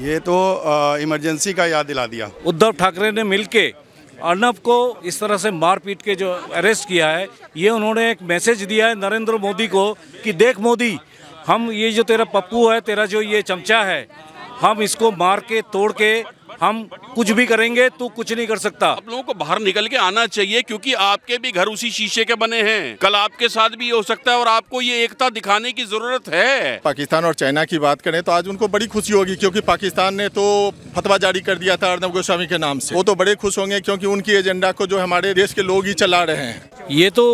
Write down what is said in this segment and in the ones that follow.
ये तो इमरजेंसी का याद दिला दिया उद्धव ठाकरे ने मिलके अर्नब को इस तरह से मार पीट के जो अरेस्ट किया है ये उन्होंने एक मैसेज दिया है नरेंद्र मोदी को कि देख मोदी हम ये जो तेरा पप्पू है तेरा जो ये चमचा है हम इसको मार के तोड़ के हम कुछ भी करेंगे तो कुछ नहीं कर सकता आप लोगों को बाहर निकल के आना चाहिए क्योंकि आपके भी घर उसी शीशे के बने हैं कल आपके साथ भी हो सकता है और आपको ये एकता दिखाने की जरूरत है पाकिस्तान और चाइना की बात करें तो आज उनको बड़ी खुशी होगी क्योंकि पाकिस्तान ने तो फतवा जारी कर दिया था अर्नब गोस्वामी के नाम से वो तो बड़े खुश होंगे क्योंकि उनकी एजेंडा को जो हमारे देश के लोग ही चला रहे हैं ये तो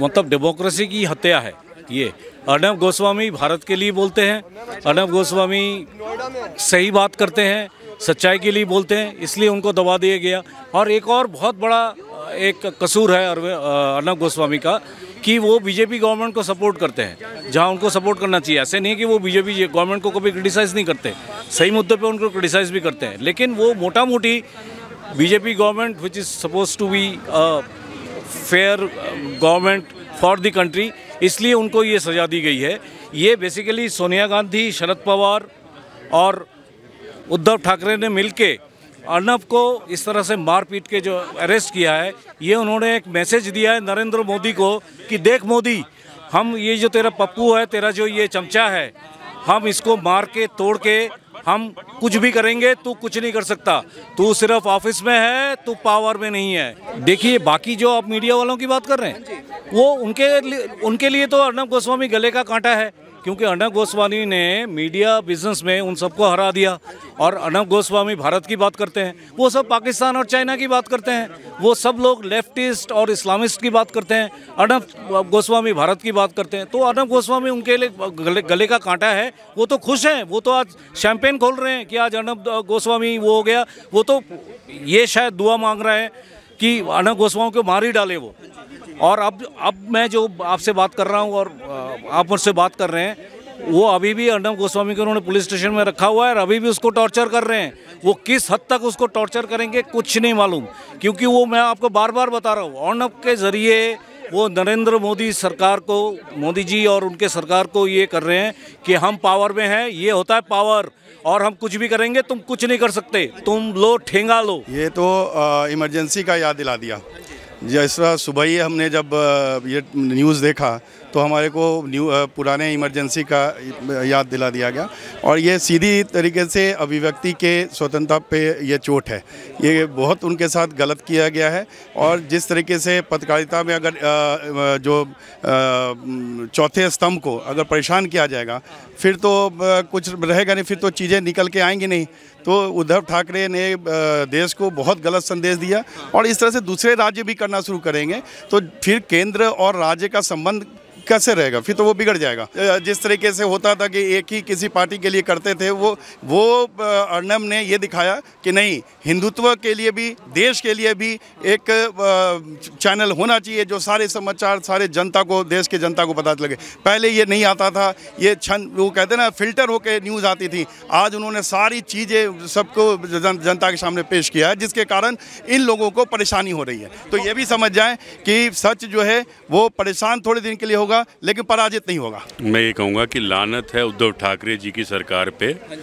मतलब डेमोक्रेसी की हत्या है ये अर्णब गोस्वामी भारत के लिए बोलते हैं अर्णब गोस्वामी सही बात करते हैं सच्चाई के लिए बोलते हैं इसलिए उनको दबा दिया गया और एक और बहुत बड़ा एक कसूर है अर्नब गोस्वामी का कि वो बीजेपी गवर्नमेंट को सपोर्ट करते हैं जहां उनको सपोर्ट करना चाहिए ऐसे नहीं कि वो बीजेपी गवर्नमेंट को कभी क्रिटिसाइज़ नहीं करते सही मुद्दे पे उनको क्रिटिसाइज़ भी करते हैं लेकिन वो मोटा मोटी BJP government which is suppose to be fair government for the country इसलिए उनको ये सजा दी गई है ये बेसिकली सोनिया गांधी शरद पवार और उद्धव ठाकरे ने मिलके अर्नब को इस तरह से मार पीट के जो अरेस्ट किया है ये उन्होंने एक मैसेज दिया है नरेंद्र मोदी को कि देख मोदी हम ये जो तेरा पप्पू है तेरा जो ये चमचा है हम इसको मार के तोड़ के हम कुछ भी करेंगे तू कुछ नहीं कर सकता तू सिर्फ ऑफिस में है तू पावर में नहीं है देखिए बाकी जो आप मीडिया वालों की बात कर रहे हैं वो उनके लिए, उनके लिए तो अर्नब गोस्वामी गले का कांटा है क्योंकि अर्णब गोस्वामी ने मीडिया बिजनेस में उन सबको हरा दिया और अर्णब गोस्वामी भारत की बात करते हैं वो सब पाकिस्तान और चाइना की बात करते हैं वो सब लोग लेफ्टिस्ट और इस्लामिस्ट की बात करते हैं अर्णब गोस्वामी भारत की बात करते हैं तो अर्णब गोस्वामी उनके लिए गले, गले का कांटा है वो तो खुश हैं वो तो आज शैम्पेन खोल रहे हैं कि आज अर्णब गोस्वामी वो हो गया वो तो ये शायद दुआ मांग रहा है कि अर्णब गोस्वामी को मार ही डाले वो और अब अब मैं जो आपसे बात कर रहा हूँ और आप मुझसे बात कर रहे हैं वो अभी भी अर्णव गोस्वामी को उन्होंने पुलिस स्टेशन में रखा हुआ है और अभी भी उसको टॉर्चर कर रहे हैं वो किस हद तक उसको टॉर्चर करेंगे कुछ नहीं मालूम क्योंकि वो मैं आपको बार बार बता रहा हूँ अर्णव के ज़रिए वो नरेंद्र मोदी सरकार को मोदी जी और उनके सरकार को ये कर रहे हैं कि हम पावर में हैं ये होता है पावर और हम कुछ भी करेंगे तुम कुछ नहीं कर सकते तुम लो ठेंगा लो ये तो इमरजेंसी का याद दिला दिया जैसा सुबह ही हमने जब ये न्यूज़ देखा तो हमारे को न्यू पुराने इमरजेंसी का याद दिला दिया गया और ये सीधी तरीके से अभिव्यक्ति के स्वतंत्रता पे ये चोट है ये बहुत उनके साथ गलत किया गया है और जिस तरीके से पत्रकारिता में अगर जो चौथे स्तंभ को अगर परेशान किया जाएगा फिर तो कुछ रहेगा नहीं फिर तो चीज़ें निकल के आएंगी नहीं तो उद्धव ठाकरे ने देश को बहुत गलत संदेश दिया और इस तरह से दूसरे राज्य भी करना शुरू करेंगे तो फिर केंद्र और राज्य का संबंध कैसे रहेगा फिर तो वो बिगड़ जाएगा जिस तरीके से होता था कि एक ही किसी पार्टी के लिए करते थे वो वो अर्नम ने ये दिखाया कि नहीं हिंदुत्व के लिए भी देश के लिए भी एक चैनल होना चाहिए जो सारे समाचार सारे जनता को देश के जनता को पता लगे पहले ये नहीं आता था ये छन वो कहते ना फिल्टर होकर न्यूज़ आती थी आज उन्होंने सारी चीज़ें सबको जन, जनता के सामने पेश किया है जिसके कारण इन लोगों को परेशानी हो रही है तो ये भी समझ जाएँ कि सच जो है वो परेशान थोड़े दिन के लिए होगा होगा लेकिन पराजित नहीं होगा मैं ये कहूँगा कि लानत है उद्धव ठाकरे जी की सरकार पे हाँ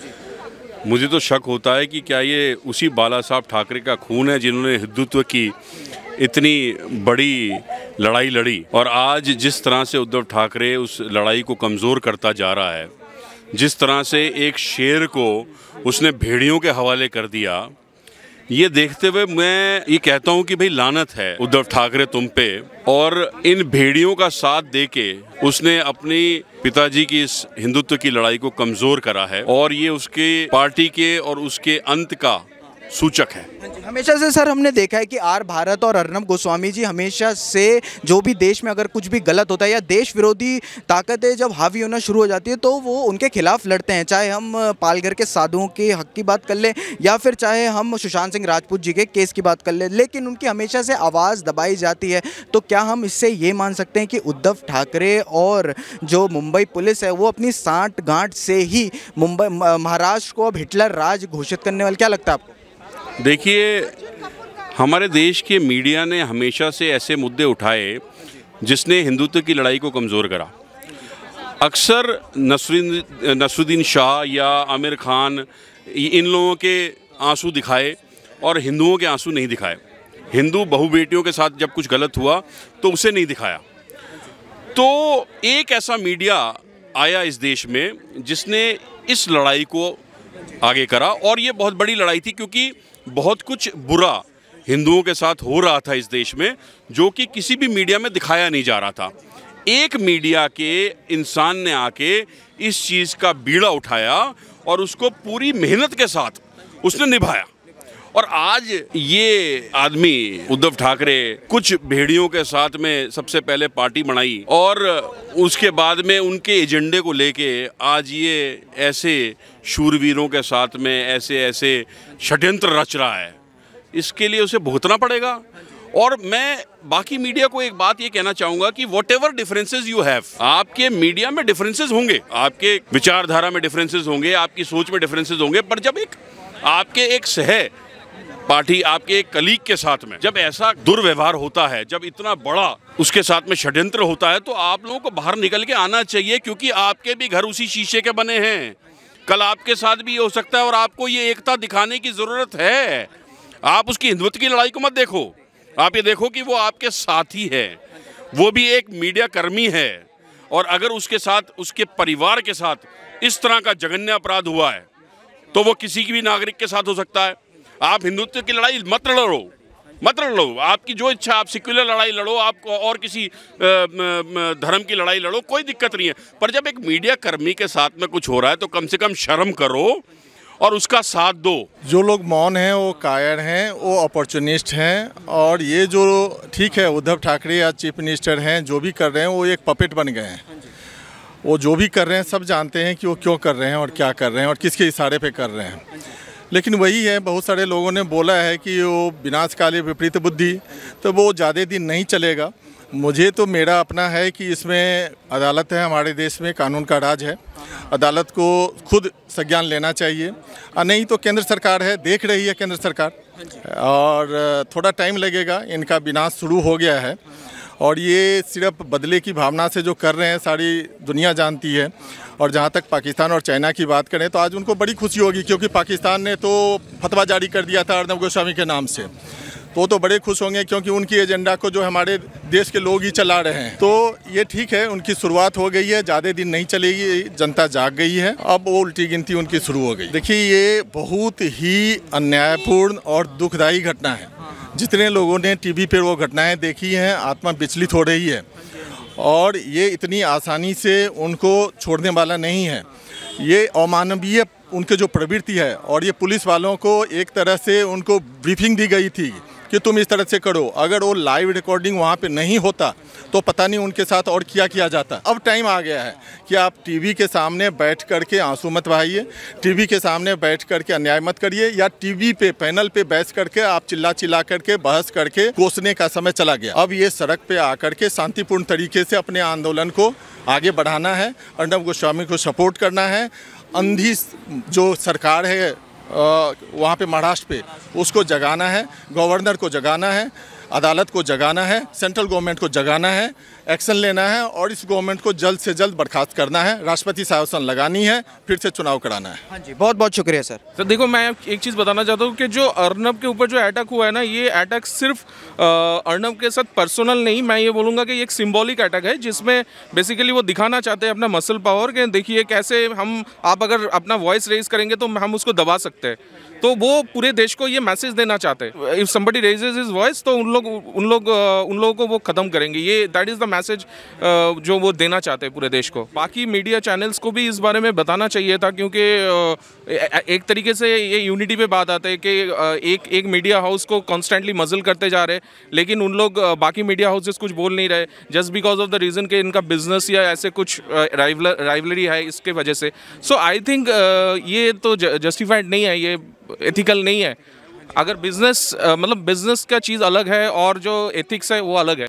मुझे तो शक होता है कि क्या ये उसी बाला साहब ठाकरे का खून है जिन्होंने हिंदुत्व की इतनी बड़ी लड़ाई लड़ी और आज जिस तरह से उद्धव ठाकरे उस लड़ाई को कमज़ोर करता जा रहा है जिस तरह से एक शेर को उसने भेड़ियों के हवाले कर दिया ये देखते हुए मैं ये कहता हूँ कि भाई लानत है उद्धव ठाकरे तुम पे और इन भेड़ियों का साथ दे के उसने अपनी पिताजी की इस हिंदुत्व की लड़ाई को कमजोर करा है और ये उसके पार्टी के और उसके अंत का सूचक है हाँ हमेशा से सर हमने देखा है कि आर भारत और अर्नब गोस्वामी जी हमेशा से जो भी देश में अगर कुछ भी गलत होता है या देश विरोधी ताकतें जब हावी होना शुरू हो जाती है तो वो उनके खिलाफ लड़ते हैं चाहे हम पालघर के साधुओं के हक की बात कर लें या फिर चाहे हम सुशांत सिंह राजपूत जी के केस की बात कर लें लेकिन उनकी हमेशा से आवाज़ दबाई जाती है तो क्या हम इससे ये मान सकते हैं कि उद्धव ठाकरे और जो मुंबई पुलिस है वो अपनी साठ गांठ से ही मुंबई महाराष्ट्र को अब हिटलर राज घोषित करने वाले क्या लगता है आपको देखिए हमारे देश के मीडिया ने हमेशा से ऐसे मुद्दे उठाए जिसने हिंदुत्व की लड़ाई को कमज़ोर करा अक्सर नसरुद्दीन नसरुद्दीन शाह या आमिर खान इन लोगों के आंसू दिखाए और हिंदुओं के आंसू नहीं दिखाए हिंदू बहु बेटियों के साथ जब कुछ गलत हुआ तो उसे नहीं दिखाया तो एक ऐसा मीडिया आया इस देश में जिसने इस लड़ाई को आगे करा और ये बहुत बड़ी लड़ाई थी क्योंकि बहुत कुछ बुरा हिंदुओं के साथ हो रहा था इस देश में जो कि किसी भी मीडिया में दिखाया नहीं जा रहा था एक मीडिया के इंसान ने आके इस चीज़ का बीड़ा उठाया और उसको पूरी मेहनत के साथ उसने निभाया और आज ये आदमी उद्धव ठाकरे कुछ भेड़ियों के साथ में सबसे पहले पार्टी बनाई और उसके बाद में उनके एजेंडे को लेके आज ये ऐसे शूरवीरों के साथ में ऐसे ऐसे षड्यंत्र रच रहा है इसके लिए उसे भुगतना पड़ेगा और मैं बाकी मीडिया को एक बात ये कहना चाहूंगा कि whatever differences you have आपके मीडिया में डिफरेंसेज होंगे आपके विचारधारा में डिफरेंसेज होंगे आपकी सोच में डिफरेंसेज होंगे पर जब एक आपके एक सह पार्टी आपके एक कलीग के साथ में जब ऐसा दुर्व्यवहार होता है जब इतना बड़ा उसके साथ में षड्यंत्र होता है तो आप लोगों को बाहर निकल के आना चाहिए क्योंकि आपके भी घर उसी शीशे के बने हैं कल आपके साथ भी ये हो सकता है और आपको ये एकता दिखाने की ज़रूरत है आप उसकी हिंदुत्व की लड़ाई को मत देखो आप ये देखो कि वो आपके साथ ही है वो भी एक मीडिया कर्मी है और अगर उसके साथ उसके परिवार के साथ इस तरह का जघन्य अपराध हुआ है तो वो किसी की भी नागरिक के साथ हो सकता है आप हिंदुत्व की लड़ाई मत लड़ो मत लड़ो आपकी जो इच्छा आप सिक्युलर लड़ाई लड़ो आप और किसी धर्म की लड़ाई लड़ो कोई दिक्कत नहीं है पर जब एक मीडिया कर्मी के साथ में कुछ हो रहा है तो कम से कम शर्म करो और उसका साथ दो जो लोग मौन हैं वो कायर हैं वो अपॉर्चुनिस्ट हैं और ये जो ठीक है उद्धव ठाकरे या चीफ मिनिस्टर हैं जो भी कर रहे हैं वो एक पपेट बन गए हैं हाँ वो जो भी कर रहे हैं सब जानते हैं कि वो क्यों कर रहे हैं और क्या कर रहे हैं और किसके इशारे पे कर रहे हैं हाँ लेकिन वही है बहुत सारे लोगों ने बोला है कि वो विनाशकाली विपरीत बुद्धि तो वो ज़्यादा दिन नहीं चलेगा मुझे तो मेरा अपना है कि इसमें अदालत है हमारे देश में कानून का राज है अदालत को खुद संज्ञान लेना चाहिए और नहीं तो केंद्र सरकार है देख रही है केंद्र सरकार और थोड़ा टाइम लगेगा इनका विनाश शुरू हो गया है और ये सिर्फ बदले की भावना से जो कर रहे हैं सारी दुनिया जानती है और जहाँ तक पाकिस्तान और चाइना की बात करें तो आज उनको बड़ी खुशी होगी क्योंकि पाकिस्तान ने तो फतवा जारी कर दिया था अर्नब गोस्वामी के नाम से तो तो बड़े खुश होंगे क्योंकि उनकी एजेंडा को जो हमारे देश के लोग ही चला रहे हैं तो ये ठीक है उनकी शुरुआत हो गई है ज़्यादा दिन नहीं चलेगी जनता जाग गई है अब वो उल्टी गिनती उनकी शुरू हो गई देखिए ये बहुत ही अन्यायपूर्ण और दुखदायी घटना है जितने लोगों ने टीवी पर वो घटनाएं देखी हैं आत्मा विचलित हो रही है और ये इतनी आसानी से उनको छोड़ने वाला नहीं है ये अमानवीय उनके जो प्रवृत्ति है और ये पुलिस वालों को एक तरह से उनको ब्रीफिंग दी गई थी कि तुम इस तरह से करो अगर वो लाइव रिकॉर्डिंग वहाँ पे नहीं होता तो पता नहीं उनके साथ और क्या किया जाता अब टाइम आ गया है कि आप टीवी के सामने बैठ कर के आंसू मत बहाइए टीवी के सामने बैठ कर के अन्याय मत करिए या टीवी पे पैनल पे बैठ करके आप चिल्ला चिल्ला करके बहस करके कोसने का समय चला गया अब ये सड़क पे आकर के शांतिपूर्ण तरीके से अपने आंदोलन को आगे बढ़ाना है अर्णब गोस्वामी को सपोर्ट करना है अंधी जो सरकार है वहाँ पे महाराष्ट्र पे उसको जगाना है गवर्नर को जगाना है अदालत को जगाना है सेंट्रल गवर्नमेंट को जगाना है एक्शन लेना है और इस गवर्नमेंट को जल्द से जल्द बर्खास्त करना है राष्ट्रपति शासन लगानी है फिर से चुनाव कराना है हाँ जी बहुत बहुत शुक्रिया सर सर देखो मैं एक चीज़ बताना चाहता हूँ कि जो अर्नब के ऊपर जो अटैक हुआ है ना ये अटैक सिर्फ अर्नब के साथ पर्सनल नहीं मैं ये बोलूँगा कि एक सिम्बॉलिक अटैक है जिसमें बेसिकली वो दिखाना चाहते हैं अपना मसल पावर के देखिए कैसे हम आप अगर अपना वॉइस रेज करेंगे तो हम उसको दबा सकते हैं तो वो पूरे देश को ये मैसेज देना चाहते हैं if somebody raises is voice तो उन लोग उन लोग उन लोगों को वो खत्म करेंगे ये that is the message uh, जो वो देना चाहते हैं पूरे देश को बाकी मीडिया चैनल्स को भी इस बारे में बताना चाहिए था क्योंकि uh, एक तरीके से ये यूनिटी पे बात आते हैं कि uh, एक एक मीडिया हाउस को कॉन्स्टेंटली मजल करते जा रहे लेकिन उन लोग बाकी मीडिया हाउसेज कुछ बोल नहीं रहे just because of the reason कि इनका बिजनेस या ऐसे कुछ राइवलरी है इसके वजह से सो आई थिंक ये तो जस्टिफाइड नहीं है ये एथिकल नहीं है अगर बिजनेस मतलब बिजनेस का चीज़ अलग है और जो एथिक्स है वो अलग है